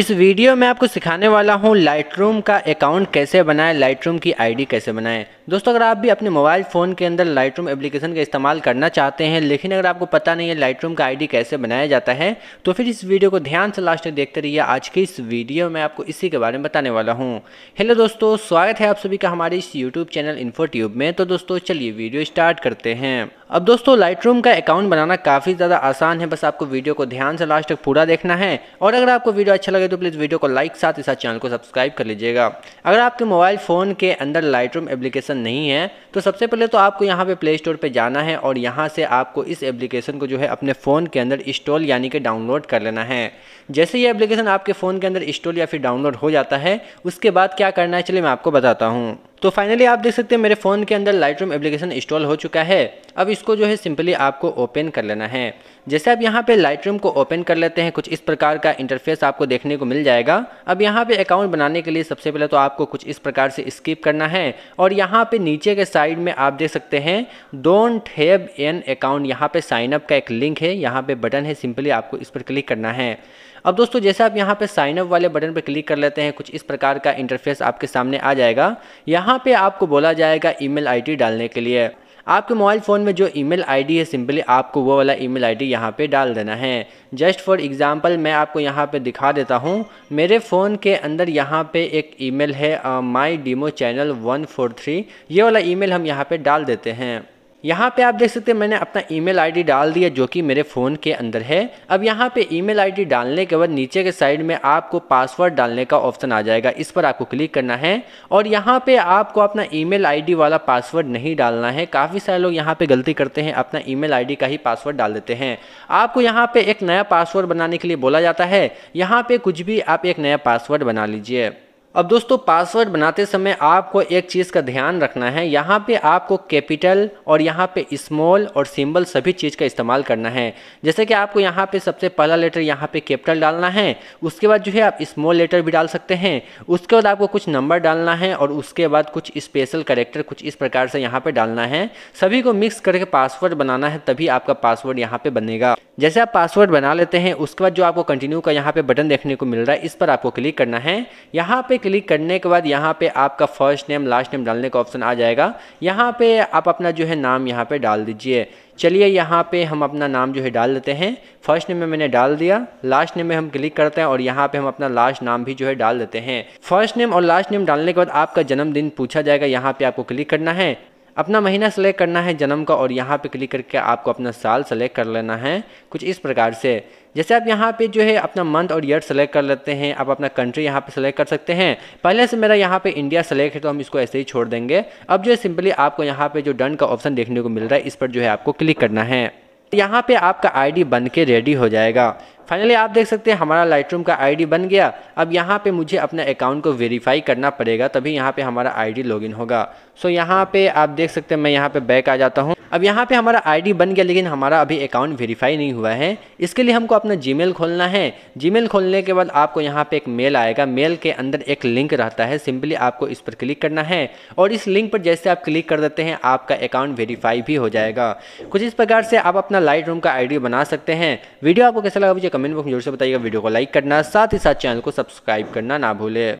इस वीडियो में आपको सिखाने वाला हूँ लाइट का अकाउंट कैसे बनाएं लाइट की आईडी कैसे बनाएं दोस्तों अगर आप भी अपने मोबाइल फ़ोन के अंदर लाइट रूम एप्लीकेशन का इस्तेमाल करना चाहते हैं लेकिन अगर आपको पता नहीं है लाइट रूम का आईडी कैसे बनाया जाता है तो फिर इस वीडियो को ध्यान से लास्ट तक देखते रहिए आज की इस वीडियो में आपको इसी के बारे में बताने वाला हूँ हेलो दोस्तों स्वागत है आप सभी का हमारे इस यूट्यूब चैनल इन्फोट्यूब में तो दोस्तों चलिए वीडियो स्टार्ट करते हैं अब दोस्तों लाइट रूम का अकाउंट बनाना काफ़ी ज़्यादा आसान है बस आपको वीडियो को ध्यान से लास्ट तक पूरा देखना है और अगर आपको वीडियो अच्छा लगे तो प्लीज़ वीडियो को लाइक साथ ही साथ चैनल को सब्सक्राइब कर लीजिएगा अगर आपके मोबाइल फ़ोन के अंदर लाइट रूम एप्लीकेशन एप्लीकेशन नहीं है तो सबसे पहले तो आपको यहाँ पे प्ले स्टोर पर जाना है और यहाँ से आपको इस एप्लीकेशन को जो है अपने फ़ोन के अंदर इंस्टॉल यानी कि डाउनलोड कर लेना है जैसे ये एप्लीकेशन आपके फ़ोन के अंदर इंस्टॉल या फिर डाउनलोड हो जाता है उसके बाद क्या करना है चलिए मैं आपको बताता हूँ तो फाइनली आप देख सकते हैं मेरे फ़ोन के अंदर लाइट रूम एप्लीकेशन इंस्टॉल हो चुका है अब इसको जो है सिंपली आपको ओपन कर लेना है जैसे आप यहाँ पे लाइट को ओपन कर लेते हैं कुछ इस प्रकार का इंटरफेस आपको देखने को मिल जाएगा अब यहाँ पे अकाउंट बनाने के लिए सबसे पहले तो आपको कुछ इस प्रकार से स्किप करना है और यहाँ पे नीचे के साइड में आप देख सकते हैं डोंट हैव एन अकाउंट यहाँ पे साइनअप का एक लिंक है यहाँ पे बटन है सिंपली आपको इस पर क्लिक करना है अब दोस्तों जैसे आप यहाँ पे साइनअप वाले बटन पर क्लिक कर लेते हैं कुछ इस प्रकार का इंटरफेस आपके सामने आ जाएगा यहाँ पे आपको बोला जाएगा ईमेल आईडी डालने के लिए आपके मोबाइल फ़ोन में जो ईमेल आईडी है सिंपली आपको वो वाला ईमेल आईडी यहाँ पर डाल देना है जस्ट फॉर एग्ज़ाम्पल मैं आपको यहाँ पे दिखा देता हूँ मेरे फ़ोन के अंदर यहाँ पे एक ईमेल है my demo channel one four three ये वाला ईमेल हम यहाँ पे डाल देते हैं यहाँ पे आप देख सकते हैं मैंने अपना ईमेल आईडी डाल दिया जो कि मेरे फ़ोन के अंदर है अब यहाँ पे ईमेल आईडी डालने के बाद नीचे के साइड में आपको पासवर्ड डालने का ऑप्शन आ जाएगा इस पर आपको क्लिक करना है और यहाँ पे आपको अपना ईमेल आईडी वाला पासवर्ड नहीं डालना है काफ़ी सारे लोग यहाँ पर गलती करते हैं अपना ई मेल का ही पासवर्ड डाल देते हैं आपको यहाँ पर एक नया पासवर्ड बनाने के लिए बोला जाता है यहाँ पर कुछ भी आप एक नया पासवर्ड बना लीजिए अब दोस्तों पासवर्ड बनाते समय आपको एक चीज़ का ध्यान रखना है यहाँ पे आपको कैपिटल और यहाँ पे स्मॉल और सिंबल सभी चीज़ का इस्तेमाल करना है जैसे कि आपको यहाँ पे सबसे पहला लेटर यहाँ पे कैपिटल डालना है उसके बाद जो है आप स्मॉल लेटर भी डाल सकते हैं उसके बाद आपको कुछ नंबर डालना है और उसके बाद कुछ स्पेशल करेक्टर कुछ इस प्रकार से यहाँ पर डालना है सभी को मिक्स करके पासवर्ड बनाना है तभी आपका पासवर्ड यहाँ पर बनेगा जैसे आप पासवर्ड बना लेते हैं उसके बाद जो आपको कंटिन्यू का यहाँ पे बटन देखने को मिल रहा है इस पर आपको क्लिक करना है यहाँ पे क्लिक करने के बाद यहाँ पे आपका फर्स्ट नेम लास्ट नेम डालने का ऑप्शन आ जाएगा यहाँ पे आप अपना जो है नाम यहाँ पे डाल दीजिए चलिए यहाँ पे हम अपना नाम जो है डाल देते हैं फर्स्ट नेम में मैंने डाल दिया लास्ट नेम में हम क्लिक करते हैं और यहाँ पे हम अपना लास्ट नाम भी जो है डाल देते हैं फर्स्ट नेम और लास्ट नेम डालने के बाद आपका जन्मदिन पूछा जाएगा यहाँ पे आपको क्लिक करना है अपना महीना सेलेक्ट करना है जन्म का और यहाँ पे क्लिक करके आपको अपना साल सेलेक्ट कर लेना है कुछ इस प्रकार से जैसे आप यहाँ पे जो है अपना मंथ और ईयर सेलेक्ट कर लेते हैं आप अपना कंट्री यहाँ पे सेलेक्ट कर सकते हैं पहले से मेरा यहाँ पे इंडिया सेलेक्ट है तो हम इसको ऐसे ही छोड़ देंगे अब जो है सिंपली आपको यहाँ पर जो डन का ऑप्शन देखने को मिल रहा है इस पर जो है आपको क्लिक करना है यहाँ पे आपका आईडी बन के रेडी हो जाएगा फाइनली आप देख सकते हैं हमारा लाइटरूम का आईडी बन गया अब यहाँ पे मुझे अपने अकाउंट को वेरीफाई करना पड़ेगा तभी यहाँ पे हमारा आईडी लॉगिन होगा सो so, यहाँ पे आप देख सकते हैं मैं यहाँ पे बैक आ जाता हूँ अब यहाँ पे हमारा आईडी बन गया लेकिन हमारा अभी अकाउंट वेरीफाई नहीं हुआ है इसके लिए हमको अपना जीमेल खोलना है जीमेल खोलने के बाद आपको यहाँ पे एक मेल आएगा मेल के अंदर एक लिंक रहता है सिंपली आपको इस पर क्लिक करना है और इस लिंक पर जैसे आप क्लिक कर देते हैं आपका अकाउंट वेरीफाई भी हो जाएगा कुछ इस प्रकार से आप अपना लाइट रूम का आई बना सकते हैं वीडियो आपको कैसा लगा मुझे कमेंट बॉक्स में जरूर से बताइएगा वीडियो को लाइक करना साथ ही साथ चैनल को सब्सक्राइब करना ना भूले